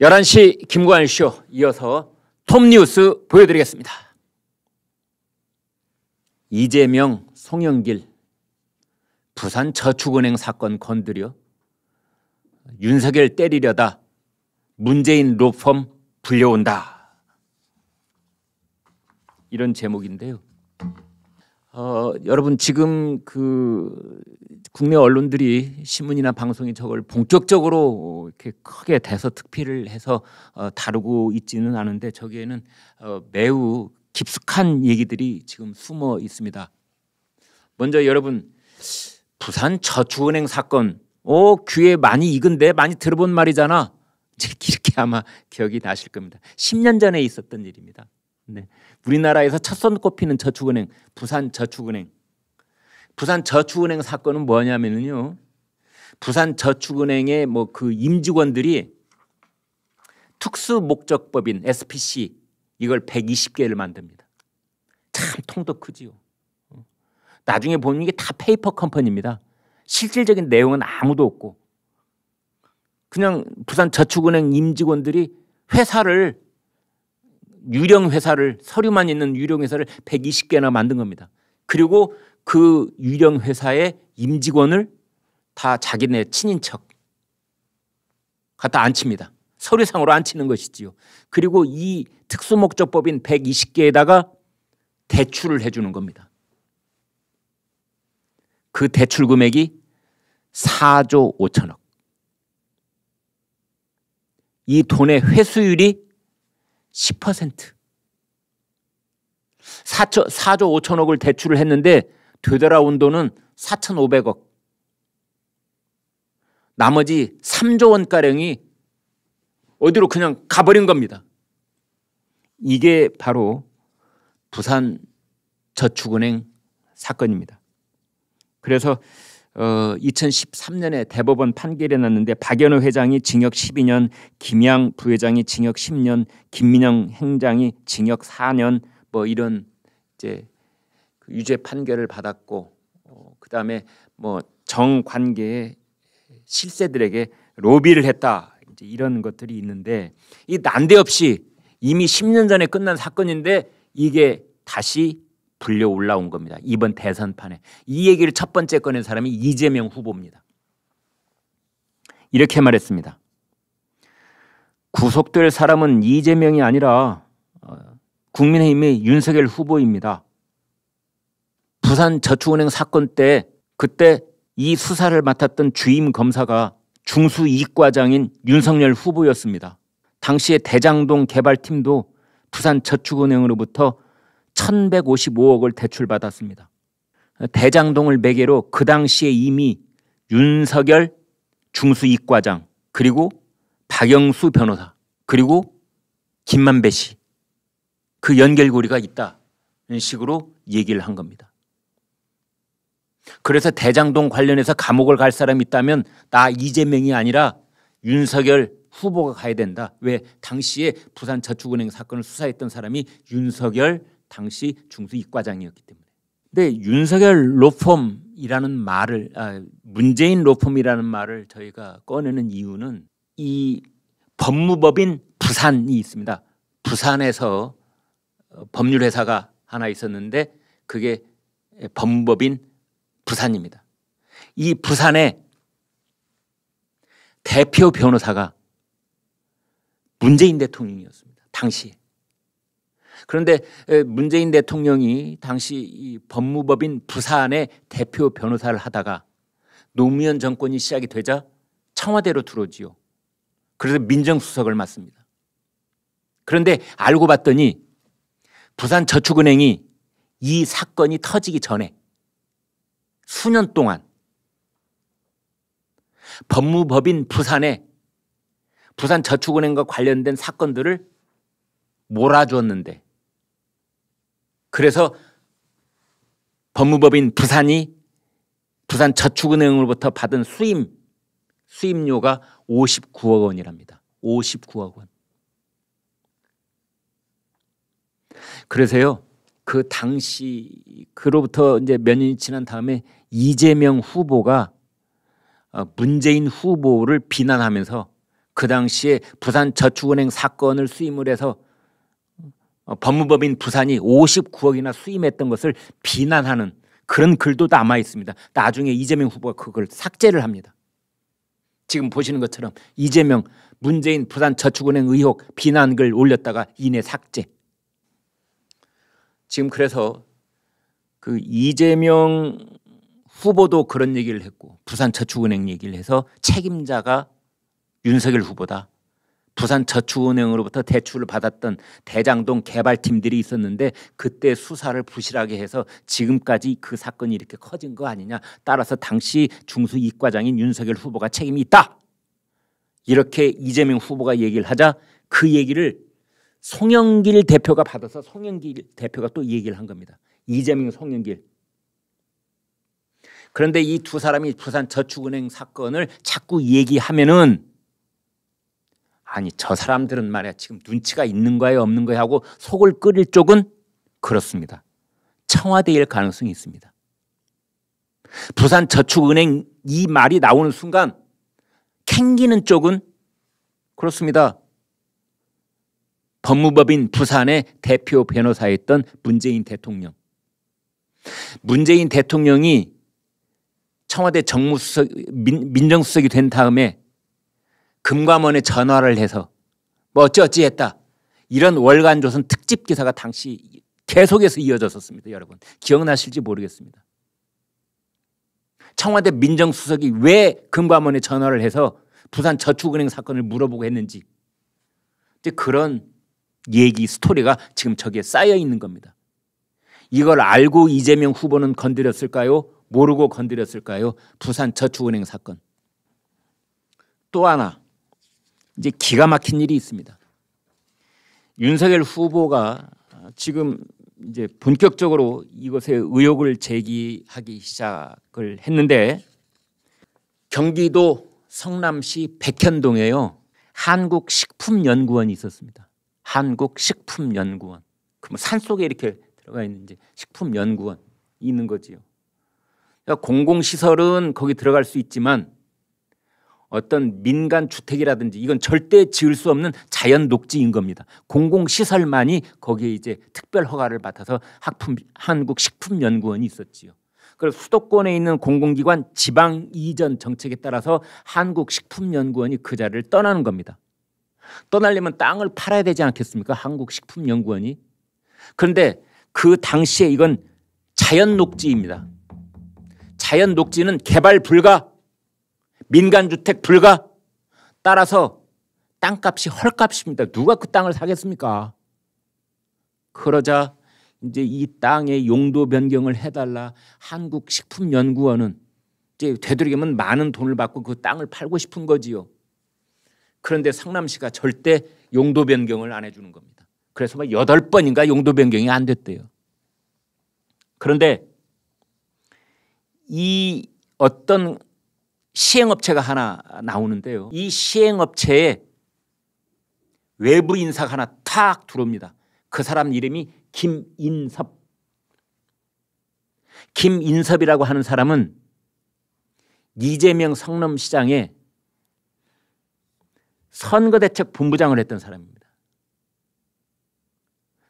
11시 김관일 쇼 이어서 톱뉴스 보여드리겠습니다. 이재명, 송영길, 부산 저축은행 사건 건드려 윤석열 때리려다 문재인 로펌 불려온다. 이런 제목인데요. 어, 여러분 지금 그 국내 언론들이 신문이나 방송이 저걸 본격적으로 이렇게 크게 대서특필을 해서 어, 다루고 있지는 않은데 저기에는 어, 매우 깊숙한 얘기들이 지금 숨어 있습니다. 먼저 여러분 부산 저축은행 사건 어 귀에 많이 익은데 많이 들어본 말이잖아 이렇게 아마 기억이 나실 겁니다. 10년 전에 있었던 일입니다. 네. 우리나라에서 첫 손 꼽히는 저축은행 부산 저축은행. 부산 저축은행 사건은 뭐냐면요. 부산 저축은행의 뭐 그 임직원들이 특수 목적법인 SPC 이걸 120개를 만듭니다. 참 통도 크지요. 나중에 보는게 다 페이퍼 컴퍼니입니다. 실질적인 내용은 아무도 없고 그냥 부산 저축은행 임직원들이 회사를 유령 회사를 서류만 있는 유령 회사를 120개나 만든 겁니다. 그리고 그 유령 회사의 임직원을 다 자기네 친인척 갖다 앉힙니다. 서류상으로 앉히는 것이지요. 그리고 이 특수목적법인 120개에다가 대출을 해주는 겁니다. 그 대출 금액이 4조 5천억. 이 돈의 회수율이 10%. 4조, 4조 5천억을 대출을 했는데 되돌아온 돈은 4,500억. 나머지 3조 원가량이 어디로 그냥 가버린 겁니다. 이게 바로 부산 저축은행 사건입니다. 그래서 어, 2013년에 대법원 판결이 났는데 박연호 회장이 징역 12년, 김양 부회장이 징역 10년, 김민영 행장이 징역 4년 뭐 이런 이제 그 유죄 판결을 받았고 어, 그다음에 뭐 정관계의 실세들에게 로비를 했다 이제 이런 것들이 있는데 이 난데없이 이미 10년 전에 끝난 사건인데 이게 다시 불려 올라온 겁니다. 이번 대선판에 이 얘기를 첫 번째 꺼낸 사람이 이재명 후보입니다. 이렇게 말했습니다. 구속될 사람은 이재명이 아니라 어, 국민의힘의 윤석열 후보입니다. 부산 저축은행 사건 때 그때 이 수사를 맡았던 주임 검사가 중수 이과장인 윤석열 후보였습니다. 당시에 대장동 개발팀도 부산 저축은행으로부터 1155억을 대출받았습니다. 대장동을 매개로 그 당시에 이미 윤석열 중수 이과장 그리고 박영수 변호사 그리고 김만배 씨 그 연결고리가 있다 이런 식으로 얘기를 한 겁니다. 그래서 대장동 관련해서 감옥을 갈 사람이 있다면 나 이재명이 아니라 윤석열 후보가 가야 된다. 왜 당시에 부산저축은행 사건을 수사했던 사람이 윤석열 당시 중수이과장이었기 때문에. 근데 윤석열 로펌이라는 말을 아, 문재인 로펌이라는 말을 저희가 꺼내는 이유는 이 법무법인 부산이 있습니다. 부산에서 어, 법률 회사가 하나 있었는데 그게 법무법인 부산입니다. 이 부산의 대표 변호사가 문재인 대통령이었습니다. 당시에. 그런데 문재인 대통령이 당시 이 법무법인 부산의 대표 변호사를 하다가 노무현 정권이 시작이 되자 청와대로 들어오지요. 그래서 민정수석을 맡습니다. 그런데 알고 봤더니 부산 저축은행이 이 사건이 터지기 전에 수년 동안 법무법인 부산에 부산 저축은행과 관련된 사건들을 몰아주었는데 그래서 법무법인 부산이 부산 저축은행으로부터 받은 수임 수임료가 59억 원이랍니다. 59억 원. 그래서요. 그 당시 그로부터 이제 몇 년이 지난 다음에 이재명 후보가 어, 문재인 후보를 비난하면서 그 당시에 부산 저축은행 사건을 수임을 해서 어, 법무법인 부산이 59억이나 수임했던 것을 비난하는 그런 글도 남아 있습니다. 나중에 이재명 후보가 그걸 삭제를 합니다. 지금 보시는 것처럼 이재명 문재인 부산 저축은행 의혹 비난글 올렸다가 이내 삭제. 지금 그래서 그 이재명 후보도 그런 얘기를 했고 부산 저축은행 얘기를 해서 책임자가 윤석열 후보다 부산저축은행으로부터 대출을 받았던 대장동 개발팀들이 있었는데 그때 수사를 부실하게 해서 지금까지 그 사건이 이렇게 커진 거 아니냐. 따라서 당시 중수 이과장인 윤석열 후보가 책임이 있다. 이렇게 이재명 후보가 얘기를 하자 그 얘기를 송영길 대표가 받아서 송영길 대표가 또 얘기를 한 겁니다. 이재명 송영길. 그런데 이 두 사람이 부산 저축은행 사건을 자꾸 얘기하면은 아니 저 사람들은 말이야 지금 눈치가 있는 거야 없는 거야 하고 속을 끓일 쪽은 그렇습니다. 청와대일 가능성이 있습니다. 부산 저축은행 이 말이 나오는 순간 캥기는 쪽은 그렇습니다. 법무법인 부산의 대표 변호사였던 문재인 대통령. 문재인 대통령이 청와대 정무수석, 민, 민정수석이 된 다음에 금감원에 전화를 해서 뭐 어찌어찌 했다. 이런 월간 조선 특집 기사가 당시 계속해서 이어졌었습니다. 여러분 기억나실지 모르겠습니다. 청와대 민정수석이 왜 금감원에 전화를 해서 부산 저축은행 사건을 물어보고 했는지 이제 그런 얘기 스토리가 지금 저기에 쌓여 있는 겁니다. 이걸 알고 이재명 후보는 건드렸을까요? 모르고 건드렸을까요? 부산 저축은행 사건. 또 하나 이제 기가 막힌 일이 있습니다. 윤석열 후보가 지금 이제 본격적으로 이것에 의혹을 제기하기 시작을 했는데 경기도 성남시 백현동에요. 한국식품연구원이 있었습니다. 한국식품연구원. 그럼 뭐 산속에 이렇게 들어가 있는 식품연구원 있는 거지요. 그러니까 공공시설은 거기 들어갈 수 있지만 어떤 민간 주택이라든지 이건 절대 지을 수 없는 자연 녹지인 겁니다. 공공 시설만이 거기에 이제 특별 허가를 받아서 학품 한국 식품 연구원이 있었지요. 그래서 수도권에 있는 공공기관 지방 이전 정책에 따라서 한국 식품 연구원이 그 자리를 떠나는 겁니다. 떠나려면 땅을 팔아야 되지 않겠습니까? 한국 식품 연구원이. 그런데 그 당시에 이건 자연 녹지입니다. 자연 녹지는 개발 불가 민간주택 불가. 따라서 땅값이 헐값입니다. 누가 그 땅을 사겠습니까? 그러자 이제 이 땅의 용도 변경을 해달라 한국식품연구원은 이제 되도록이면 많은 돈을 받고 그 땅을 팔고 싶은 거지요. 그런데 성남시가 절대 용도 변경을 안 해주는 겁니다. 그래서 막 여덟 번인가 용도 변경이 안 됐대요. 그런데 이 어떤 시행업체가 하나 나오는데요. 이 시행업체에 외부 인사가 하나 탁 들어옵니다. 그 사람 이름이 김인섭. 김인섭이라고 하는 사람은 이재명 성남시장의 선거대책 본부장을 했던 사람입니다.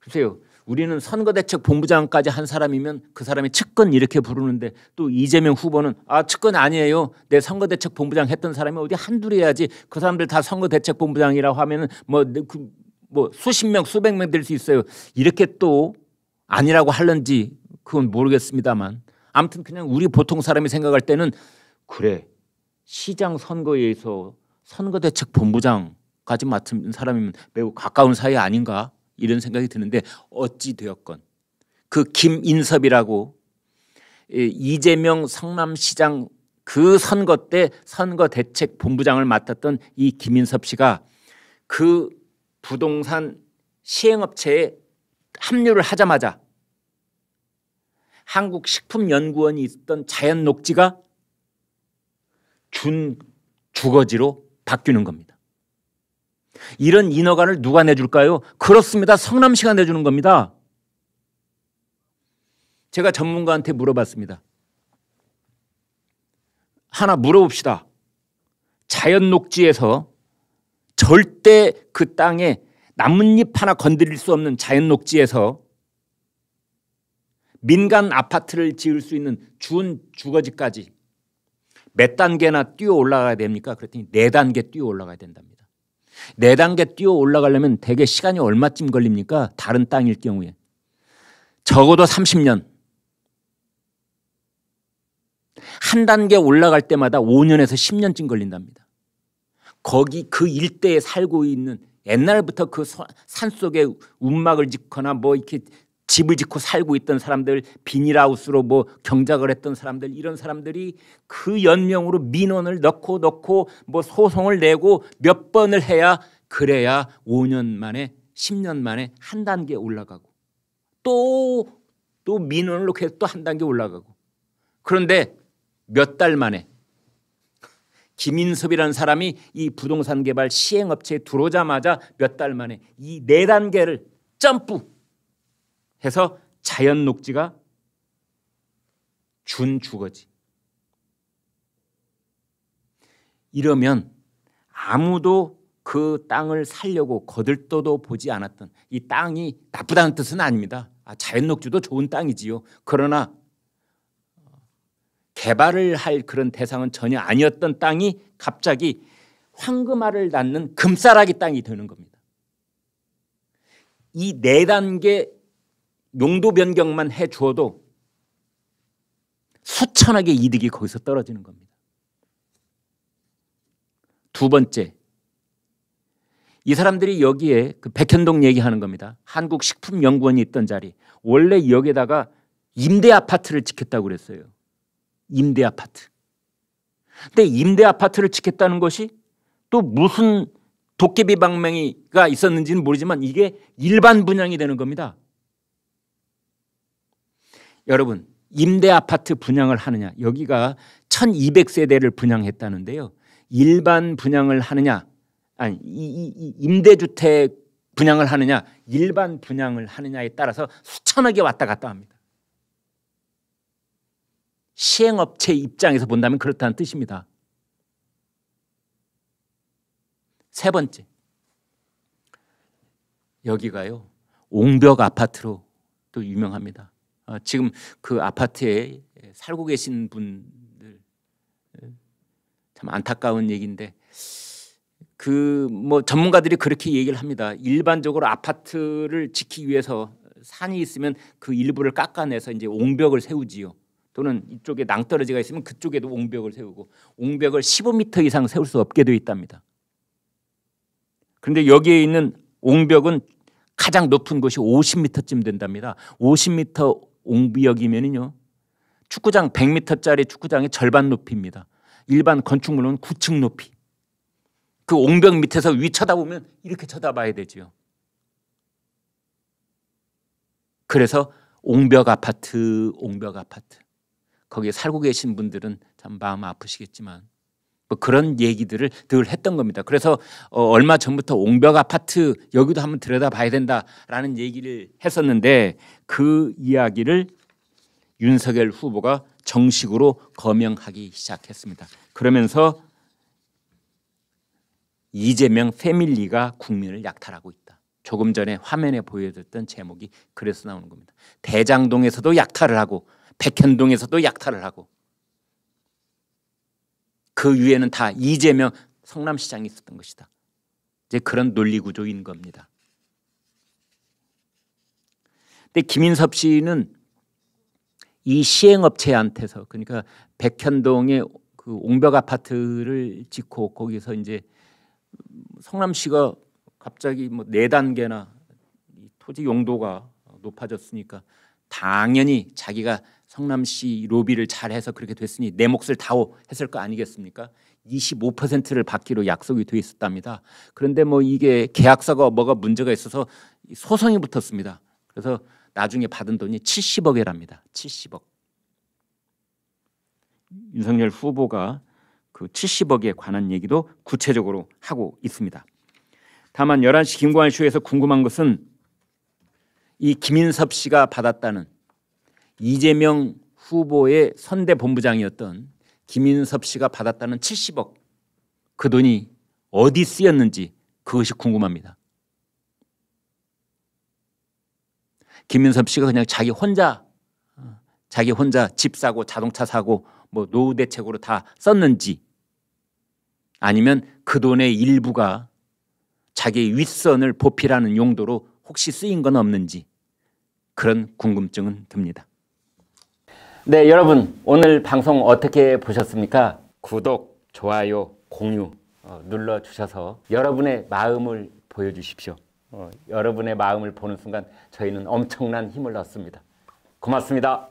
글쎄요. 우리는 선거대책 본부장까지 한 사람이면 그 사람이 측근 이렇게 부르는데 또 이재명 후보는 아 측근 아니에요. 내 선거대책 본부장 했던 사람이 어디 한둘이야지 그 사람들 다 선거대책 본부장이라고 하면은 뭐, 네, 그, 뭐 수십 명 수백 명 될 수 있어요. 이렇게 또 아니라고 할는지 그건 모르겠습니다만 아무튼 그냥 우리 보통 사람이 생각할 때는 그래 시장 선거에 의해서 선거대책 본부장까지 맡은 사람이면 매우 가까운 사이 아닌가 이런 생각이 드는데 어찌 되었건 그 김인섭이라고 예, 이재명 성남시장 그 선거 때 선거 대책 본부장을 맡았던 이 김인섭 씨가 그 부동산 시행업체에 합류를 하자마자 한국식품연구원이 있던 자연녹지가 준 주거지로 바뀌는 겁니다. 이런 인허가를 누가 내줄까요? 그렇습니다. 성남시가 내주는 겁니다. 제가 전문가한테 물어봤습니다. 하나 물어봅시다. 자연 녹지에서 절대 그 땅에 나뭇잎 하나 건드릴 수 없는 자연 녹지에서 민간 아파트를 지을 수 있는 준 주거지까지 몇 단계나 뛰어 올라가야 됩니까? 그랬더니 네 단계 뛰어 올라가야 된답니다. 네 단계 뛰어 올라가려면 대개 시간이 얼마쯤 걸립니까? 다른 땅일 경우에. 적어도 30년. 한 단계 올라갈 때마다 5년에서 10년쯤 걸린답니다. 거기 그 일대에 살고 있는 옛날부터 그 산 속에 움막을 짓거나 뭐 이렇게 집을 짓고 살고 있던 사람들 비닐하우스로 뭐 경작을 했던 사람들 이런 사람들이 그 연명으로 민원을 넣고 넣고 뭐 소송을 내고 몇 번을 해야 그래야 5년 만에 10년 만에 한 단계 올라가고 또 또 민원을 놓고또한 단계 올라가고 그런데 몇 달 만에 김인섭이라는 사람이 이 부동산 개발 시행업체에 들어오자마자 몇 달 만에 이 네 단계를 점프 해서 자연 녹지가 준 주거지. 이러면 아무도 그 땅을 살려고 거들떠도 보지 않았던 이 땅이 나쁘다는 뜻은 아닙니다. 아, 자연 녹지도 좋은 땅이지요. 그러나 개발을 할 그런 대상은 전혀 아니었던 땅이 갑자기 황금알을 낳는 금싸라기 땅이 되는 겁니다. 이 네 단계 용도 변경만 해 주어도 수천억의 이득이 거기서 떨어지는 겁니다. 두 번째, 이 사람들이 여기에 그 백현동 얘기하는 겁니다. 한국식품연구원이 있던 자리. 원래 여기에다가 임대 아파트를 짓겠다고 그랬어요. 임대 아파트. 근데 임대 아파트를 짓겠다는 것이 또 무슨 도깨비 방망이가 있었는지는 모르지만 이게 일반 분양이 되는 겁니다. 여러분 임대 아파트 분양을 하느냐 여기가 1200세대를 분양했다는데요. 일반 분양을 하느냐 아니 이, 이, 임대주택 분양을 하느냐 일반 분양을 하느냐에 따라서 수천억이 왔다 갔다 합니다. 시행업체 입장에서 본다면 그렇다는 뜻입니다. 세 번째 여기가요 옹벽 아파트로 또 유명합니다. 어, 지금 그 아파트에 살고 계신 분들 예, 참 안타까운 얘기인데 그 뭐 전문가들이 그렇게 얘기를 합니다. 일반적으로 아파트를 지키기 위해서 산이 있으면 그 일부를 깎아내서 이제 옹벽을 세우지요. 또는 이쪽에 낭떠러지가 있으면 그쪽에도 옹벽을 세우고 옹벽을 15m 이상 세울 수 없게 되어 있답니다. 그런데 여기에 있는 옹벽은 가장 높은 곳이 50m쯤 된답니다. 50m 옹비역이면요 축구장 100m짜리 축구장의 절반 높이입니다. 일반 건축물은 9층 높이. 그 옹벽 밑에서 위 쳐다보면 이렇게 쳐다봐야 되지요. 그래서 옹벽 아파트, 옹벽 아파트. 거기에 살고 계신 분들은 참 마음 아프시겠지만 뭐 그런 얘기들을 늘 했던 겁니다. 그래서 어 얼마 전부터 옹벽 아파트 여기도 한번 들여다봐야 된다라는 얘기를 했었는데 그 이야기를 윤석열 후보가 정식으로 거명하기 시작했습니다. 그러면서 이재명 패밀리가 국민을 약탈하고 있다. 조금 전에 화면에 보여드렸던 제목이 그래서 나오는 겁니다. 대장동에서도 약탈을 하고 백현동에서도 약탈을 하고 그 위에는 다 이재명 성남시장이 있었던 것이다. 이제 그런 논리 구조인 겁니다. 근데 김인섭 씨는 이 시행업체한테서 그러니까 백현동의 그 옹벽 아파트를 짓고 거기서 이제 성남시가 갑자기 뭐네 단계나 토지 용도가 높아졌으니까 당연히 자기가 성남시 로비를 잘해서 그렇게 됐으니 내 몫을 다 했을 거 아니겠습니까? 25%를 받기로 약속이 돼 있었답니다. 그런데 뭐 이게 계약서가 뭐가 문제가 있어서 소송이 붙었습니다. 그래서 나중에 받은 돈이 70억이랍니다. 70억. 윤석열 후보가 그 70억에 관한 얘기도 구체적으로 하고 있습니다. 다만 11시 김관한 쇼에서 궁금한 것은 이 김인섭 씨가 받았다는 이재명 후보의 선대 본부장이었던 김인섭 씨가 받았다는 70억 그 돈이 어디 쓰였는지 그것이 궁금합니다. 김인섭 씨가 그냥 자기 혼자 자기 혼자 집 사고 자동차 사고 뭐 노후 대책으로 다 썼는지 아니면 그 돈의 일부가 자기 윗선을 보필하는 용도로 혹시 쓰인 건 없는지 그런 궁금증은 듭니다. 네, 여러분 오늘 방송 어떻게 보셨습니까? 구독, 좋아요, 공유 어, 눌러주셔서 여러분의 마음을 보여주십시오. 어, 여러분의 마음을 보는 순간 저희는 엄청난 힘을 얻습니다. 고맙습니다.